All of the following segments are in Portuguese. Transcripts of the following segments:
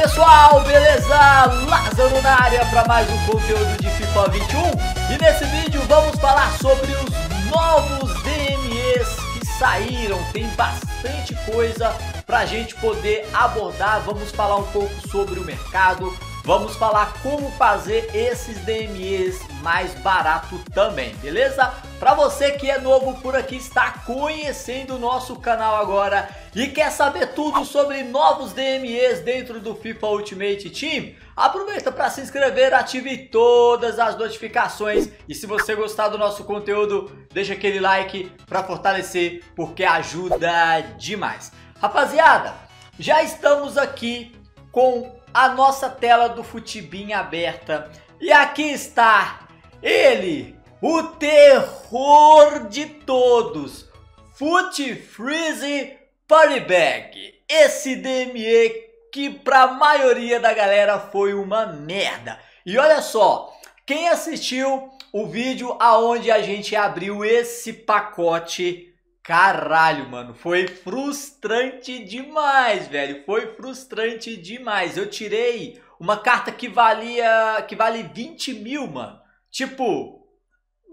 pessoal, beleza? Lázaro na área para mais um conteúdo de FIFA 21 E nesse vídeo vamos falar sobre os novos DMEs que saíram Tem bastante coisa pra gente poder abordar Vamos falar um pouco sobre o mercado Vamos falar como fazer esses DMEs mais barato também, beleza? Para você que é novo por aqui, está conhecendo o nosso canal agora e quer saber tudo sobre novos DMEs dentro do FIFA Ultimate Team, aproveita para se inscrever, ative todas as notificações e se você gostar do nosso conteúdo, deixa aquele like para fortalecer, porque ajuda demais. Rapaziada, já estamos aqui com a nossa tela do Futibin aberta. E aqui está ele, o terror de todos, Fute Freeze Esse DME que para a maioria da galera foi uma merda. E olha só, quem assistiu o vídeo aonde a gente abriu esse pacote Caralho, mano, foi frustrante demais, velho. Foi frustrante demais. Eu tirei uma carta que valia. que vale 20 mil, mano. Tipo,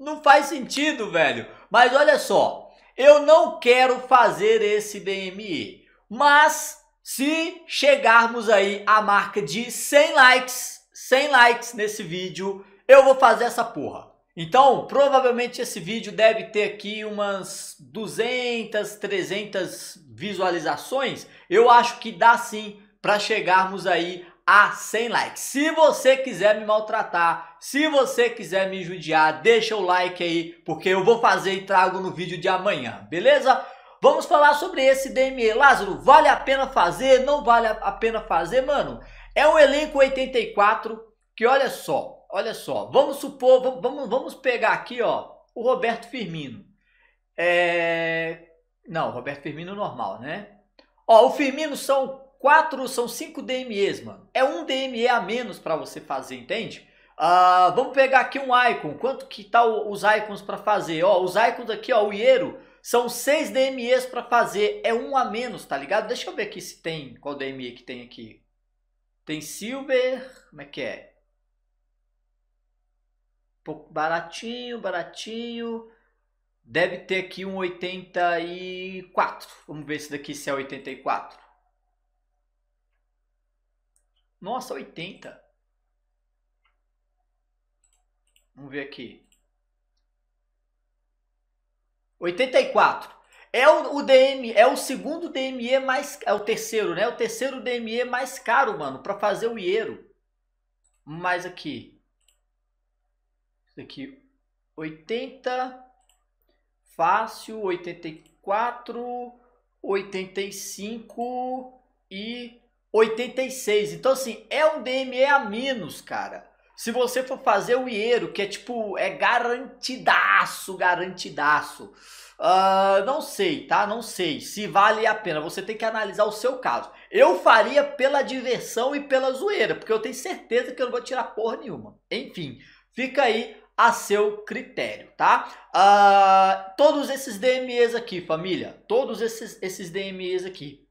não faz sentido, velho. Mas olha só, eu não quero fazer esse BMI. Mas se chegarmos aí à marca de 100 likes, 100 likes nesse vídeo, eu vou fazer essa porra. Então, provavelmente esse vídeo deve ter aqui umas 200, 300 visualizações. Eu acho que dá sim para chegarmos aí a 100 likes. Se você quiser me maltratar, se você quiser me judiar, deixa o like aí, porque eu vou fazer e trago no vídeo de amanhã, beleza? Vamos falar sobre esse DME. Lázaro, vale a pena fazer? Não vale a pena fazer? Mano, é um elenco 84 que, olha só, olha só, vamos supor, vamos, vamos pegar aqui, ó, o Roberto Firmino. É... Não, Roberto Firmino normal, né? Ó, o Firmino são quatro, são cinco DMEs, mano. É um DME a menos para você fazer, entende? Ah, vamos pegar aqui um icon. Quanto que tá o, os icons para fazer? Ó, os icons aqui, ó, o Iero, são seis DMEs para fazer. É um a menos, tá ligado? Deixa eu ver aqui se tem, qual DME que tem aqui. Tem Silver, como é que é? pouco baratinho, baratinho. Deve ter aqui um 84. Vamos ver esse daqui se é 84. Nossa, 80. Vamos ver aqui. 84. É o, o, DM, é o segundo DME mais, é o terceiro, né? O terceiro DME mais caro, mano, para fazer o Iero. Mais aqui aqui 80, fácil, 84, 85 e 86. Então, assim, é um DME a menos, cara. Se você for fazer o Iero, que é tipo, é garantidaço, garantidaço. Uh, não sei, tá? Não sei se vale a pena. Você tem que analisar o seu caso. Eu faria pela diversão e pela zoeira, porque eu tenho certeza que eu não vou tirar porra nenhuma. Enfim, fica aí a seu critério, tá? Ah, todos esses DMEs aqui, família, todos esses, esses DMEs aqui,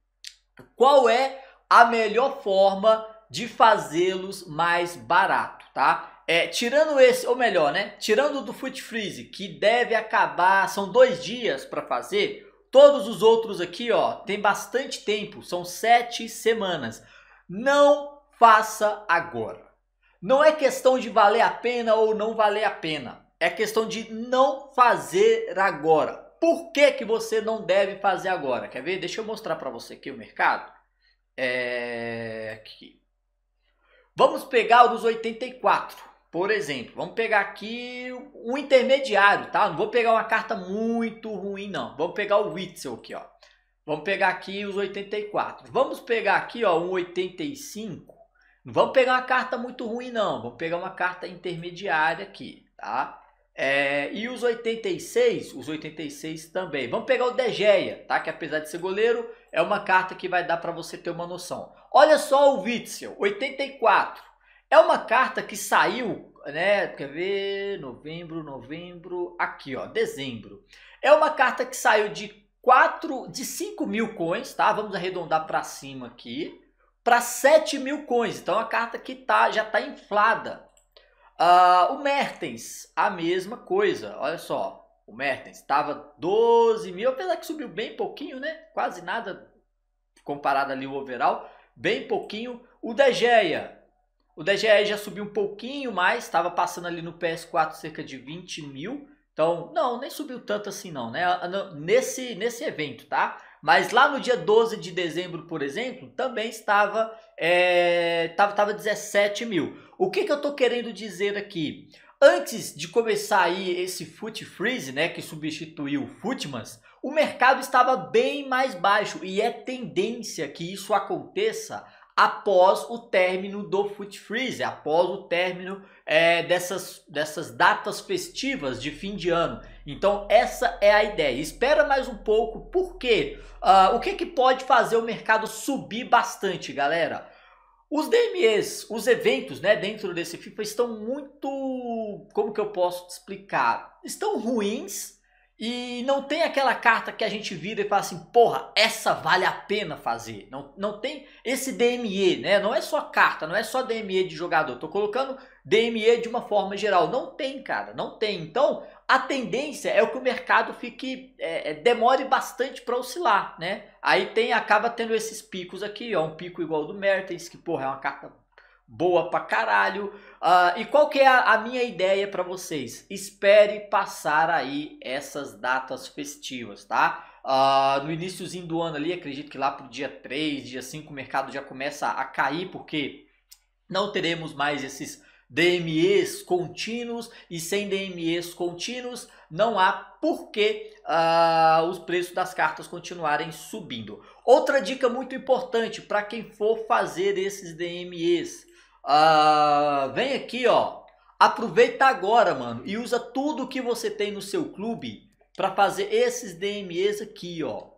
qual é a melhor forma de fazê-los mais barato, tá? É, tirando esse, ou melhor, né? Tirando do Foot Freeze, que deve acabar, são dois dias para fazer. Todos os outros aqui, ó, tem bastante tempo, são sete semanas. Não faça agora. Não é questão de valer a pena ou não valer a pena. É questão de não fazer agora. Por que, que você não deve fazer agora? Quer ver? Deixa eu mostrar para você aqui o mercado. É... Aqui. Vamos pegar o dos 84, por exemplo. Vamos pegar aqui um intermediário, tá? Não vou pegar uma carta muito ruim, não. Vamos pegar o Witzel aqui, ó. Vamos pegar aqui os 84. Vamos pegar aqui, ó, um 85. Não vamos pegar uma carta muito ruim, não. Vamos pegar uma carta intermediária aqui, tá? É, e os 86, os 86 também. Vamos pegar o Degeia, tá? Que apesar de ser goleiro, é uma carta que vai dar para você ter uma noção. Olha só o Witzel, 84. É uma carta que saiu, né? Quer ver? Novembro, novembro, aqui, ó, dezembro. É uma carta que saiu de 4, de 5 mil coins, tá? Vamos arredondar para cima aqui para 7 mil coins. Então, a uma carta que tá, já está inflada. Uh, o Mertens, a mesma coisa. Olha só, o Mertens estava 12 mil, apesar que subiu bem pouquinho, né? Quase nada comparado ali o overall, bem pouquinho. O De Gea, o De Gea já subiu um pouquinho mais, estava passando ali no PS4 cerca de 20 mil. Então, não, nem subiu tanto assim não, né? Nesse, nesse evento, tá? Mas lá no dia 12 de dezembro, por exemplo, também estava, é, estava, estava 17 mil. O que, que eu estou querendo dizer aqui? Antes de começar aí esse foot freeze, né, que substituiu o Footmas, o mercado estava bem mais baixo e é tendência que isso aconteça após o término do Foot Freeze, após o término é, dessas, dessas datas festivas de fim de ano. Então essa é a ideia. Espera mais um pouco, porque uh, ah, o que, é que pode fazer o mercado subir bastante, galera? Os DMEs, os eventos né, dentro desse FIFA estão muito. Como que eu posso te explicar? Estão ruins e não tem aquela carta que a gente vira e fala assim, porra, essa vale a pena fazer. Não, não tem esse DME, né? Não é só carta, não é só DME de jogador. Tô colocando DME de uma forma geral. Não tem, cara, não tem. Então, a tendência é o que o mercado fique, é, é demore bastante para oscilar, né? Aí tem, acaba tendo esses picos aqui, ó, um pico igual do Mertens, que porra, é uma carta boa pra caralho. Uh, e qual que é a, a minha ideia para vocês? Espere passar aí essas datas festivas, tá? Uh, no iníciozinho do ano ali, acredito que lá pro dia 3, dia 5, o mercado já começa a cair, porque não teremos mais esses DMEs contínuos e sem DMEs contínuos não há por que uh, os preços das cartas continuarem subindo. Outra dica muito importante para quem for fazer esses DMEs, ah, vem aqui, ó. Aproveita agora, mano, e usa tudo que você tem no seu clube para fazer esses DMEs aqui, ó.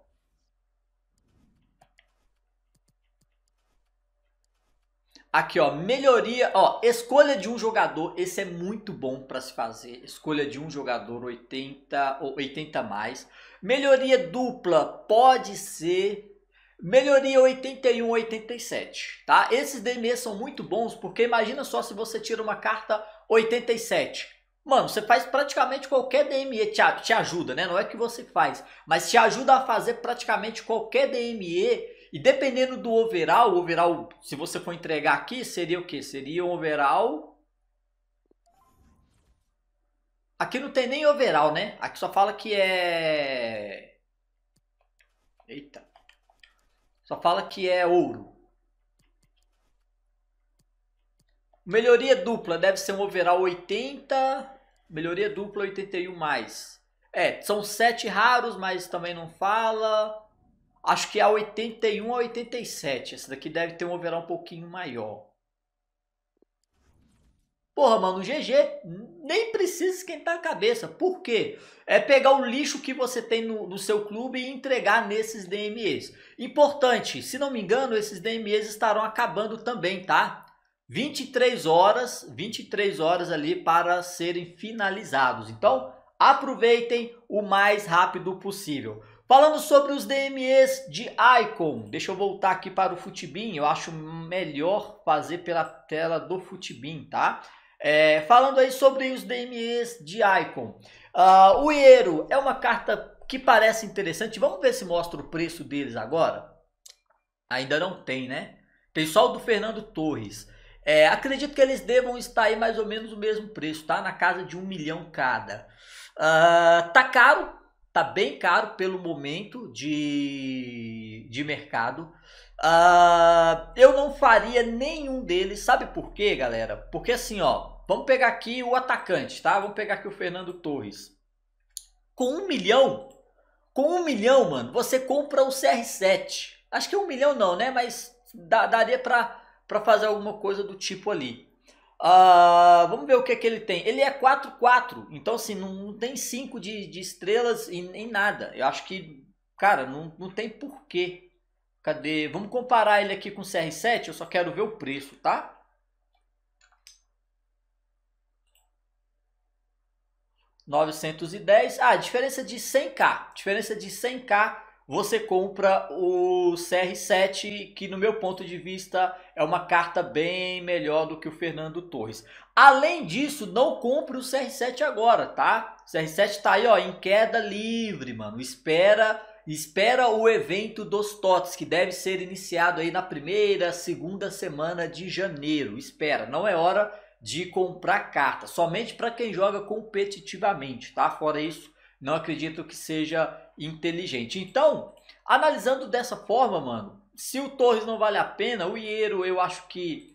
Aqui, ó, melhoria, ó, escolha de um jogador, esse é muito bom para se fazer. Escolha de um jogador 80 ou 80 mais. Melhoria dupla pode ser Melhoria 81, 87, tá? Esses DMEs são muito bons porque imagina só se você tira uma carta 87. Mano, você faz praticamente qualquer DME, te, te ajuda, né? Não é que você faz, mas te ajuda a fazer praticamente qualquer DME e dependendo do overall, overall, se você for entregar aqui, seria o que? Seria um overall... Aqui não tem nem overall, né? Aqui só fala que é... Eita... Só fala que é ouro. Melhoria dupla deve ser um overall 80. Melhoria dupla 81 mais. É, são 7 raros, mas também não fala. Acho que é a 81 a 87. Essa daqui deve ter um overall um pouquinho maior. Porra, mano, GG nem precisa esquentar a cabeça. Por quê? É pegar o lixo que você tem no, no, seu clube e entregar nesses DMEs. Importante, se não me engano, esses DMEs estarão acabando também, tá? 23 horas, 23 horas ali para serem finalizados. Então, aproveitem o mais rápido possível. Falando sobre os DMEs de Icon, deixa eu voltar aqui para o Futibin, eu acho melhor fazer pela tela do Futibin, tá? É, falando aí sobre os DMEs de Icon. Uh, o Iero é uma carta que parece interessante. Vamos ver se mostra o preço deles agora. Ainda não tem, né? Tem só o do Fernando Torres. É, acredito que eles devam estar aí mais ou menos o mesmo preço, tá? Na casa de um milhão cada. Uh, tá caro, tá bem caro pelo momento de, de mercado. Uh, eu não faria nenhum deles, sabe por quê, galera? Porque assim, ó, vamos pegar aqui o atacante, tá? Vamos pegar aqui o Fernando Torres. Com um milhão, com um milhão, mano, você compra o CR7. Acho que um milhão não, né? Mas dá, daria pra, pra fazer alguma coisa do tipo ali. Uh, vamos ver o que, é que ele tem. Ele é 4-4, então assim, não, não tem 5 de, de, estrelas em, em nada. Eu acho que, cara, não, não tem porquê Cadê? Vamos comparar ele aqui com o CR7, eu só quero ver o preço, tá? 910. Ah, diferença de 100k. Diferença de 100k você compra o CR7, que no meu ponto de vista é uma carta bem melhor do que o Fernando Torres. Além disso, não compre o CR7 agora, tá? O CR7 tá aí, ó, em queda livre, mano. Espera espera o evento dos TOTS, que deve ser iniciado aí na primeira, segunda semana de janeiro. Espera, não é hora de comprar carta, somente para quem joga competitivamente, tá? Fora isso, não acredito que seja inteligente. Então, analisando dessa forma, mano, se o Torres não vale a pena, o Iero eu acho que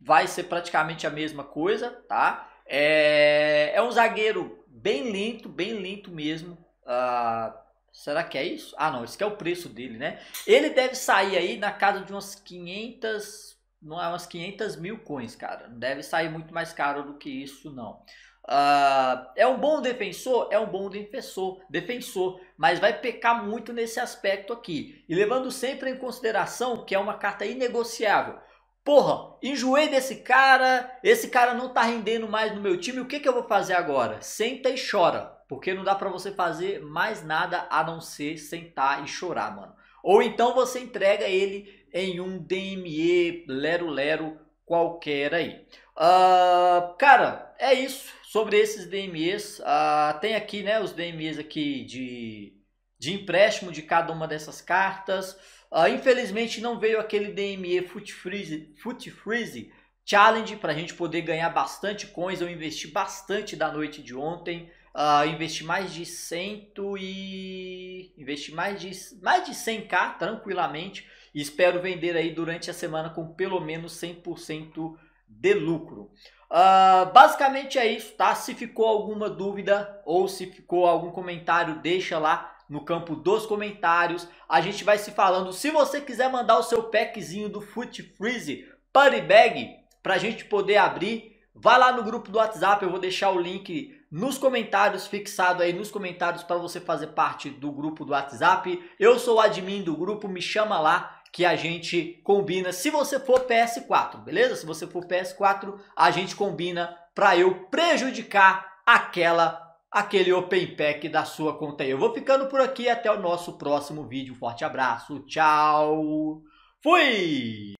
vai ser praticamente a mesma coisa, tá? É, é um zagueiro bem lento, bem lento mesmo. Uh, Será que é isso? Ah, não, esse que é o preço dele, né? Ele deve sair aí na casa de umas 500, não é umas 500 mil coins, cara. Não deve sair muito mais caro do que isso, não. Uh, é um bom defensor? É um bom defensor, defensor, mas vai pecar muito nesse aspecto aqui. E levando sempre em consideração que é uma carta inegociável. Porra, enjoei desse cara, esse cara não tá rendendo mais no meu time, o que, que eu vou fazer agora? Senta e chora. Porque não dá para você fazer mais nada a não ser sentar e chorar, mano. Ou então você entrega ele em um DME Lero Lero qualquer aí. Uh, cara, é isso sobre esses DMEs. Uh, ah, tem aqui né, os DMEs aqui de, de empréstimo de cada uma dessas cartas. Uh, infelizmente não veio aquele DME Foot Freeze, Foot Freeze Challenge para a gente poder ganhar bastante coins. Eu investi bastante da noite de ontem. Uh, investi mais de cento e investi mais de mais de 100k tranquilamente e espero vender aí durante a semana com pelo menos 100% de lucro. Uh, basicamente é isso, tá? Se ficou alguma dúvida ou se ficou algum comentário, deixa lá no campo dos comentários. A gente vai se falando. Se você quiser mandar o seu packzinho do Foot Freeze Party Bag pra gente poder abrir, vai lá no grupo do WhatsApp, eu vou deixar o link nos comentários, fixado aí nos comentários para você fazer parte do grupo do WhatsApp. Eu sou o admin do grupo, me chama lá que a gente combina. Se você for PS4, beleza? Se você for PS4, a gente combina para eu prejudicar aquela aquele open pack da sua conta aí. Eu vou ficando por aqui até o nosso próximo vídeo. forte abraço. Tchau. Fui.